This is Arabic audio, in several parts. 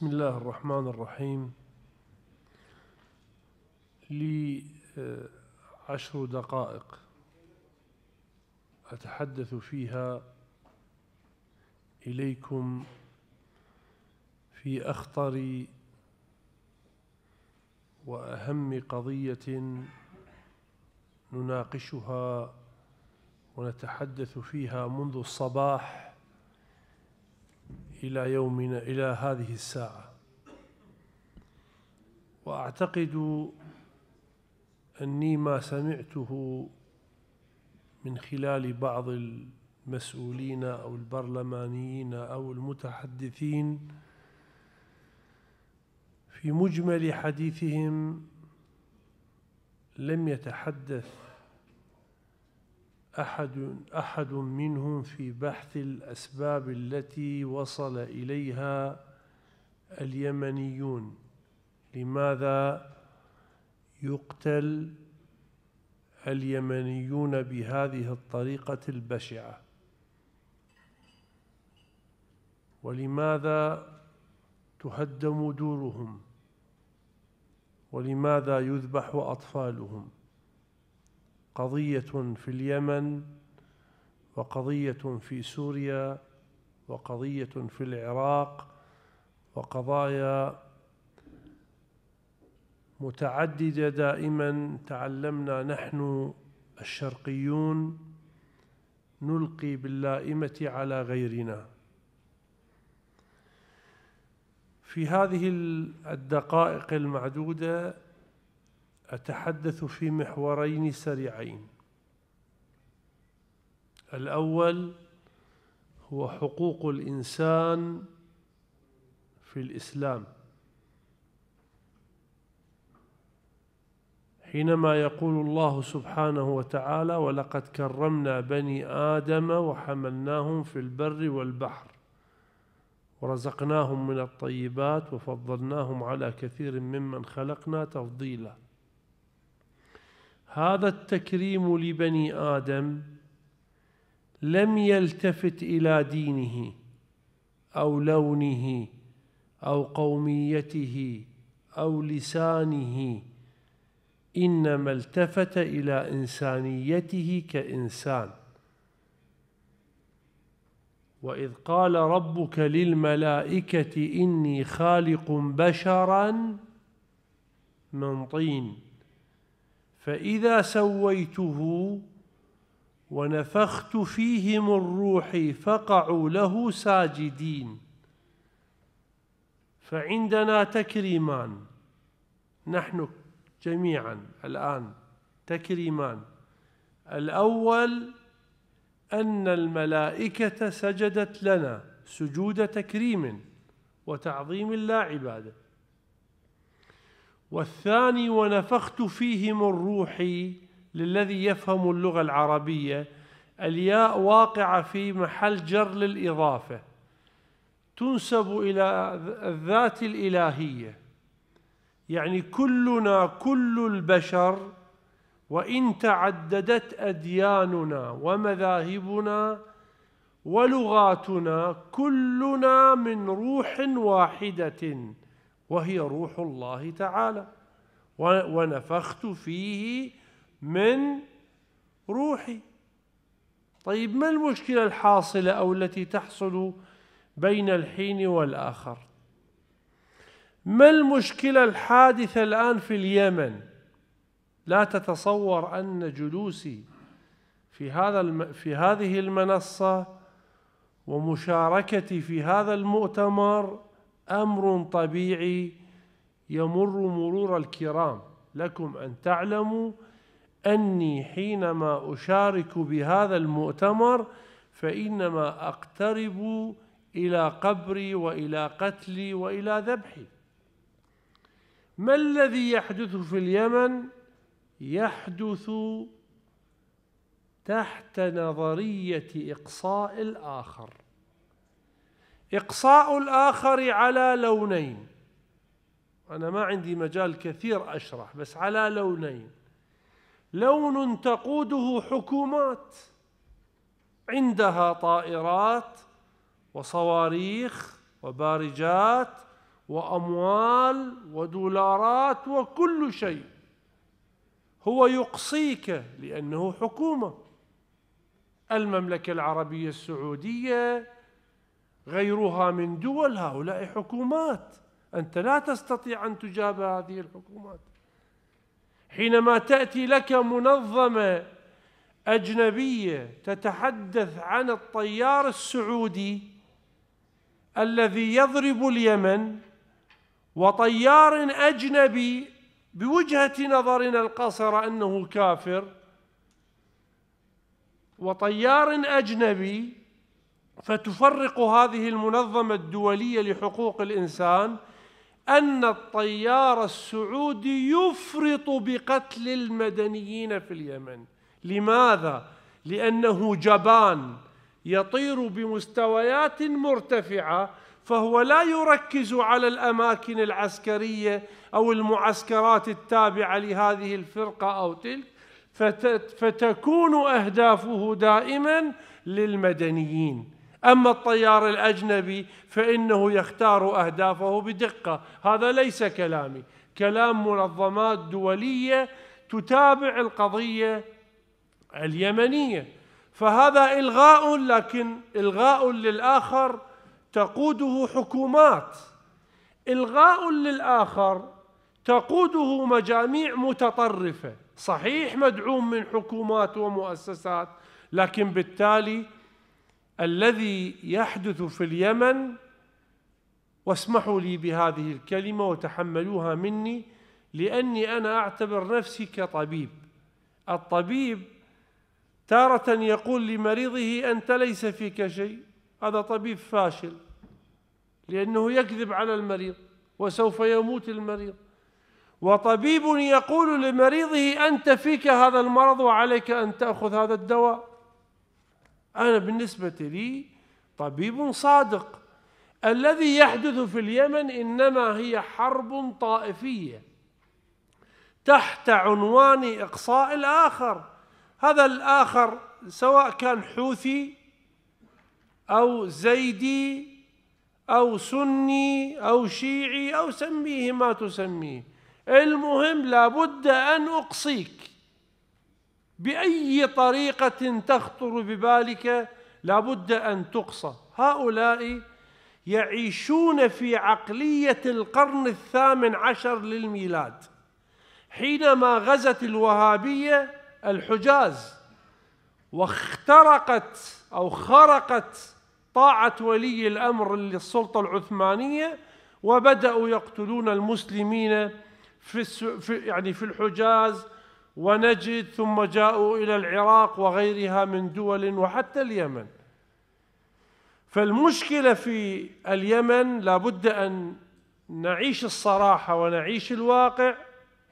بسم الله الرحمن الرحيم لي آه، عشر دقائق أتحدث فيها إليكم في أخطر وأهم قضية نناقشها ونتحدث فيها منذ الصباح إلى يومنا إلى هذه الساعة وأعتقد أني ما سمعته من خلال بعض المسؤولين أو البرلمانيين أو المتحدثين في مجمل حديثهم لم يتحدث أحد أحد منهم في بحث الأسباب التي وصل إليها اليمنيون لماذا يقتل اليمنيون بهذه الطريقة البشعة ولماذا تهدم دورهم ولماذا يذبح أطفالهم قضية في اليمن وقضية في سوريا وقضية في العراق وقضايا متعددة دائما تعلمنا نحن الشرقيون نلقي باللائمة على غيرنا في هذه الدقائق المعدودة أتحدث في محورين سريعين الأول هو حقوق الإنسان في الإسلام حينما يقول الله سبحانه وتعالى ولقد كرمنا بني آدم وحملناهم في البر والبحر ورزقناهم من الطيبات وفضلناهم على كثير ممن خلقنا تفضيلاً هذا التكريم لبني آدم لم يلتفت إلى دينه أو لونه أو قوميته أو لسانه إنما التفت إلى إنسانيته كإنسان وإذ قال ربك للملائكة إني خالق بشرا من طين فإذا سويته ونفخت فيهم الروح فقعوا له ساجدين فعندنا تكريمان نحن جميعا الآن تكريمان الأول أن الملائكة سجدت لنا سجود تكريم وتعظيم لا عباده والثاني ونفخت فيه من روحي للذي يفهم اللغة العربية الياء واقعة في محل جر للإضافة تنسب إلى الذات الإلهية يعني كلنا كل البشر وإن تعددت أدياننا ومذاهبنا ولغاتنا كلنا من روح واحدة وهي روح الله تعالى ونفخت فيه من روحي طيب ما المشكلة الحاصلة أو التي تحصل بين الحين والآخر ما المشكلة الحادثة الآن في اليمن لا تتصور أن جلوسي في هذا الم... في هذه المنصة ومشاركتي في هذا المؤتمر أمر طبيعي يمر مرور الكرام لكم أن تعلموا أني حينما أشارك بهذا المؤتمر فإنما أقترب إلى قبري وإلى قتلي وإلى ذبحي ما الذي يحدث في اليمن يحدث تحت نظرية إقصاء الآخر إقصاء الآخر على لونين أنا ما عندي مجال كثير أشرح بس على لونين لون تقوده حكومات عندها طائرات وصواريخ وبارجات وأموال ودولارات وكل شيء هو يقصيك لأنه حكومة المملكة العربية السعودية غيرها من دول هؤلاء حكومات أنت لا تستطيع أن تجاب هذه الحكومات حينما تأتي لك منظمة أجنبية تتحدث عن الطيار السعودي الذي يضرب اليمن وطيار أجنبي بوجهة نظرنا القصر أنه كافر وطيار أجنبي فتفرق هذه المنظمة الدولية لحقوق الإنسان أن الطيار السعودي يفرط بقتل المدنيين في اليمن لماذا؟ لأنه جبان يطير بمستويات مرتفعة فهو لا يركز على الأماكن العسكرية أو المعسكرات التابعة لهذه الفرقة أو تلك فتكون أهدافه دائما للمدنيين أما الطيار الأجنبي فإنه يختار أهدافه بدقة هذا ليس كلامي كلام منظمات دولية تتابع القضية اليمنية فهذا إلغاء لكن إلغاء للآخر تقوده حكومات إلغاء للآخر تقوده مجاميع متطرفة صحيح مدعوم من حكومات ومؤسسات لكن بالتالي الذي يحدث في اليمن واسمحوا لي بهذه الكلمة وتحملوها مني لأني أنا أعتبر نفسي كطبيب الطبيب تارة يقول لمريضه أنت ليس فيك شيء هذا طبيب فاشل لأنه يكذب على المريض وسوف يموت المريض وطبيب يقول لمريضه أنت فيك هذا المرض وعليك أن تأخذ هذا الدواء أنا بالنسبة لي طبيب صادق الذي يحدث في اليمن إنما هي حرب طائفية تحت عنوان إقصاء الآخر هذا الآخر سواء كان حوثي أو زيدي أو سني أو شيعي أو سميه ما تسميه المهم لابد أن أقصيك باي طريقه تخطر ببالك لابد ان تقصى هؤلاء يعيشون في عقليه القرن الثامن عشر للميلاد حينما غزت الوهابيه الحجاز واخترقت او خرقت طاعه ولي الامر للسلطه العثمانيه وبداوا يقتلون المسلمين في يعني في الحجاز ونجد ثم جاءوا إلى العراق وغيرها من دول وحتى اليمن فالمشكلة في اليمن لابد أن نعيش الصراحة ونعيش الواقع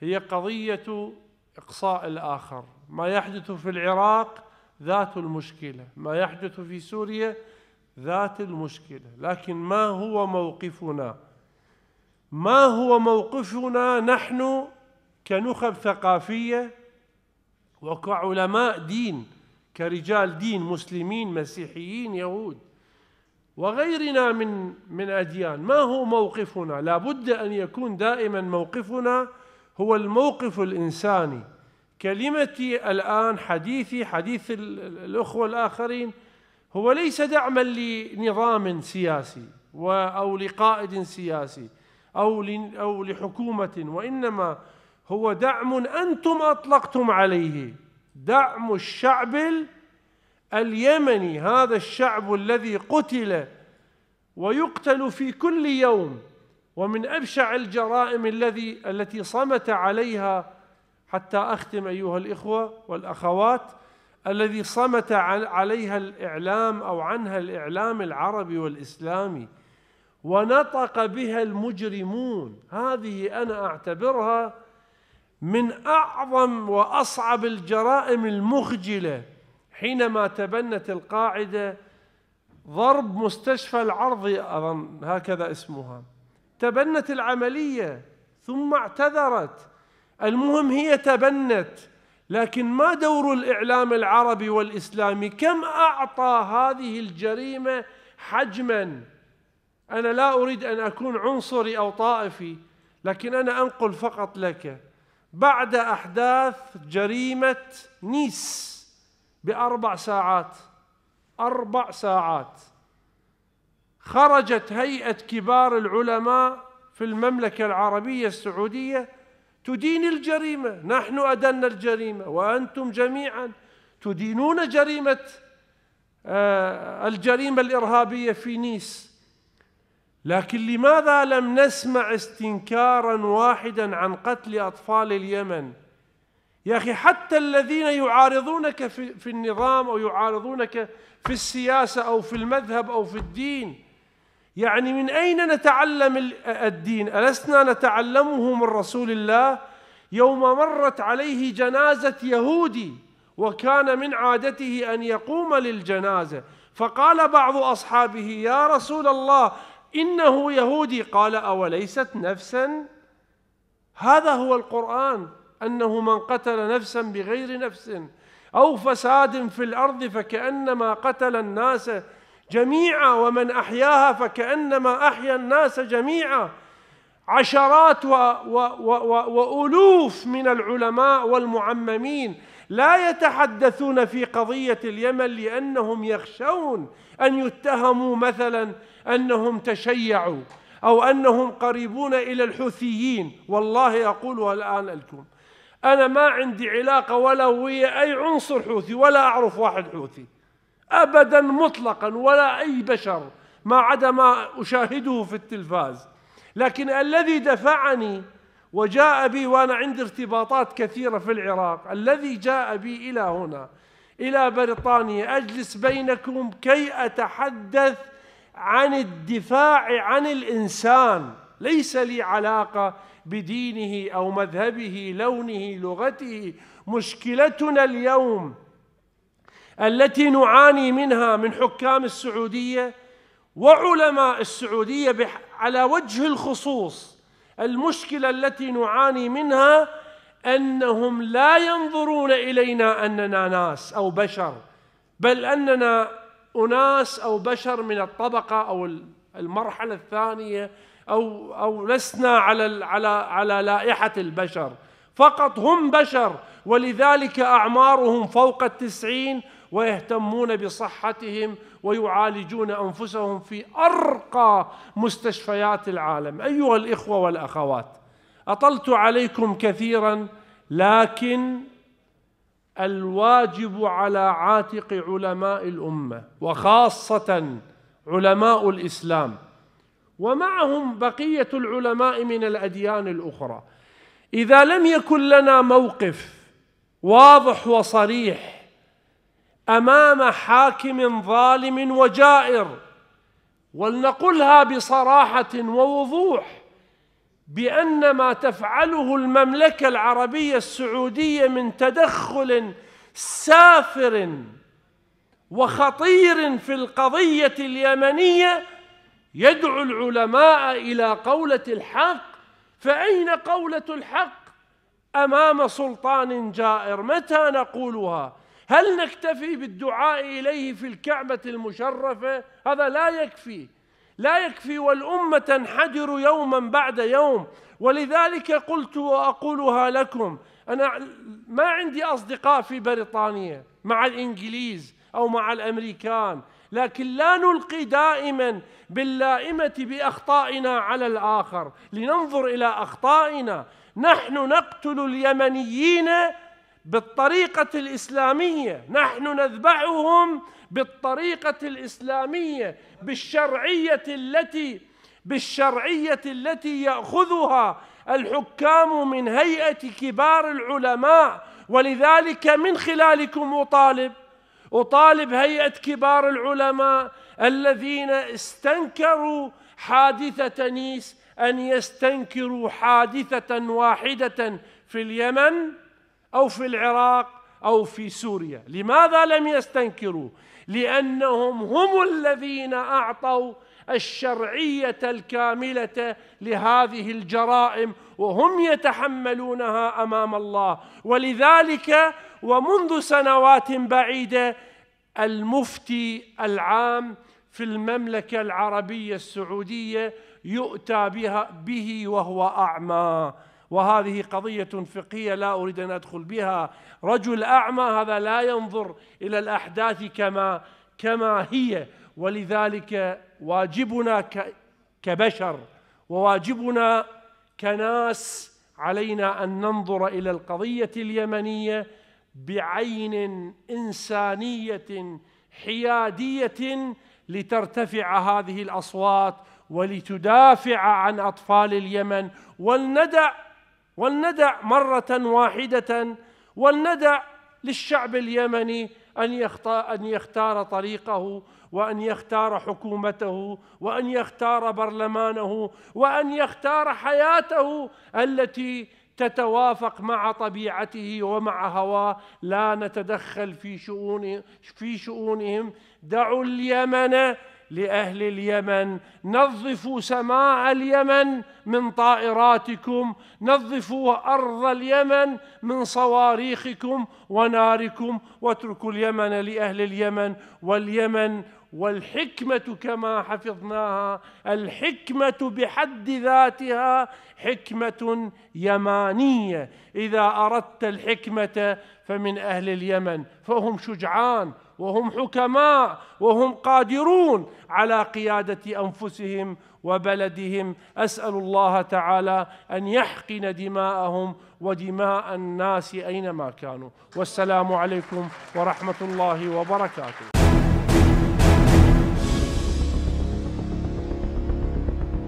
هي قضية إقصاء الآخر ما يحدث في العراق ذات المشكلة ما يحدث في سوريا ذات المشكلة لكن ما هو موقفنا ما هو موقفنا نحن كنخب ثقافية وكعلماء دين كرجال دين مسلمين مسيحيين يهود وغيرنا من من أديان ما هو موقفنا لابد أن يكون دائما موقفنا هو الموقف الإنساني كلمتي الآن حديثي حديث الأخوة الآخرين هو ليس دعما لنظام سياسي أو لقائد سياسي أو أو لحكومة وإنما هو دعم انتم اطلقتم عليه دعم الشعب اليمني هذا الشعب الذي قتل ويقتل في كل يوم ومن ابشع الجرائم الذي التي صمت عليها حتى اختم ايها الاخوه والاخوات الذي صمت عليها الاعلام او عنها الاعلام العربي والاسلامي ونطق بها المجرمون هذه انا اعتبرها من أعظم وأصعب الجرائم المخجلة حينما تبنت القاعدة ضرب مستشفى العرضي أظن هكذا اسمها تبنت العملية ثم اعتذرت المهم هي تبنت لكن ما دور الإعلام العربي والإسلامي كم أعطى هذه الجريمة حجما أنا لا أريد أن أكون عنصري أو طائفي لكن أنا أنقل فقط لك بعد أحداث جريمة نيس بأربع ساعات أربع ساعات خرجت هيئة كبار العلماء في المملكة العربية السعودية تدين الجريمة نحن أدنا الجريمة وأنتم جميعا تدينون جريمة آه، الجريمة الإرهابية في نيس لكن لماذا لم نسمع استنكارا واحدا عن قتل أطفال اليمن يا أخي حتى الذين يعارضونك في, في النظام أو يعارضونك في السياسة أو في المذهب أو في الدين يعني من أين نتعلم الدين ألسنا نتعلمه من رسول الله يوم مرت عليه جنازة يهودي وكان من عادته أن يقوم للجنازة فقال بعض أصحابه يا رسول الله إنه يهودي قال أوليست نفسا هذا هو القرآن أنه من قتل نفسا بغير نفس أو فساد في الأرض فكأنما قتل الناس جميعا ومن أحياها فكأنما أحيا الناس جميعا عشرات و و و وألوف من العلماء والمعممين لا يتحدثون في قضية اليمن لأنهم يخشون أن يتهموا مثلا أنهم تشيعوا أو أنهم قريبون إلى الحوثيين والله أقولها الآن لكم أنا ما عندي علاقة ولا ويا أي عنصر حوثي ولا أعرف واحد حوثي أبدا مطلقا ولا أي بشر ما عدا ما أشاهده في التلفاز لكن الذي دفعني وجاء بي وأنا عندي ارتباطات كثيرة في العراق الذي جاء بي إلى هنا إلى بريطانيا أجلس بينكم كي أتحدث عن الدفاع عن الإنسان ليس لي علاقة بدينه أو مذهبه لونه لغته مشكلتنا اليوم التي نعاني منها من حكام السعودية وعلماء السعودية على وجه الخصوص المشكلة التي نعاني منها أنهم لا ينظرون إلينا أننا ناس أو بشر بل أننا أناس أو بشر من الطبقة أو المرحلة الثانية أو أو لسنا على على على لائحة البشر فقط هم بشر ولذلك أعمارهم فوق التسعين ويهتمون بصحتهم ويعالجون أنفسهم في أرقى مستشفيات العالم أيها الإخوة والأخوات أطلت عليكم كثيرا لكن الواجب على عاتق علماء الأمة وخاصة علماء الإسلام ومعهم بقية العلماء من الأديان الأخرى إذا لم يكن لنا موقف واضح وصريح أمام حاكم ظالم وجائر ولنقلها بصراحة ووضوح بأن ما تفعله المملكة العربية السعودية من تدخل سافر وخطير في القضية اليمنية يدعو العلماء إلى قولة الحق فأين قولة الحق أمام سلطان جائر متى نقولها هل نكتفي بالدعاء إليه في الكعبة المشرفة هذا لا يكفي لا يكفي والأمة تنحدر يوما بعد يوم ولذلك قلت وأقولها لكم أنا ما عندي أصدقاء في بريطانيا مع الإنجليز أو مع الأمريكان لكن لا نلقي دائما باللائمة بأخطائنا على الآخر لننظر إلى أخطائنا نحن نقتل اليمنيين بالطريقة الإسلامية نحن نذبحهم بالطريقة الإسلامية بالشرعية التي بالشرعية التي يأخذها الحكام من هيئة كبار العلماء ولذلك من خلالكم أطالب أطالب هيئة كبار العلماء الذين استنكروا حادثة نيس أن يستنكروا حادثة واحدة في اليمن أو في العراق أو في سوريا لماذا لم يستنكروا لأنهم هم الذين أعطوا الشرعية الكاملة لهذه الجرائم وهم يتحملونها أمام الله ولذلك ومنذ سنوات بعيدة المفتي العام في المملكة العربية السعودية يؤتى بها به وهو أعمى وهذه قضية فقهية لا أريد أن أدخل بها رجل أعمى هذا لا ينظر إلى الأحداث كما كما هي ولذلك واجبنا كبشر وواجبنا كناس علينا أن ننظر إلى القضية اليمنية بعين إنسانية حيادية لترتفع هذه الأصوات ولتدافع عن أطفال اليمن ولندع ولندع مرة واحدة ولندع للشعب اليمني أن أن يختار طريقه وأن يختار حكومته وأن يختار برلمانه وأن يختار حياته التي تتوافق مع طبيعته ومع هواه لا نتدخل في شؤون في شؤونهم دعوا اليمن لأهل اليمن نظفوا سماء اليمن من طائراتكم نظفوا أرض اليمن من صواريخكم وناركم واتركوا اليمن لأهل اليمن واليمن والحكمة كما حفظناها الحكمة بحد ذاتها حكمة يمانية إذا أردت الحكمة فمن أهل اليمن فهم شجعان وهم حكماء وهم قادرون على قيادة أنفسهم وبلدهم أسأل الله تعالى أن يحقن دماءهم ودماء الناس أينما كانوا والسلام عليكم ورحمة الله وبركاته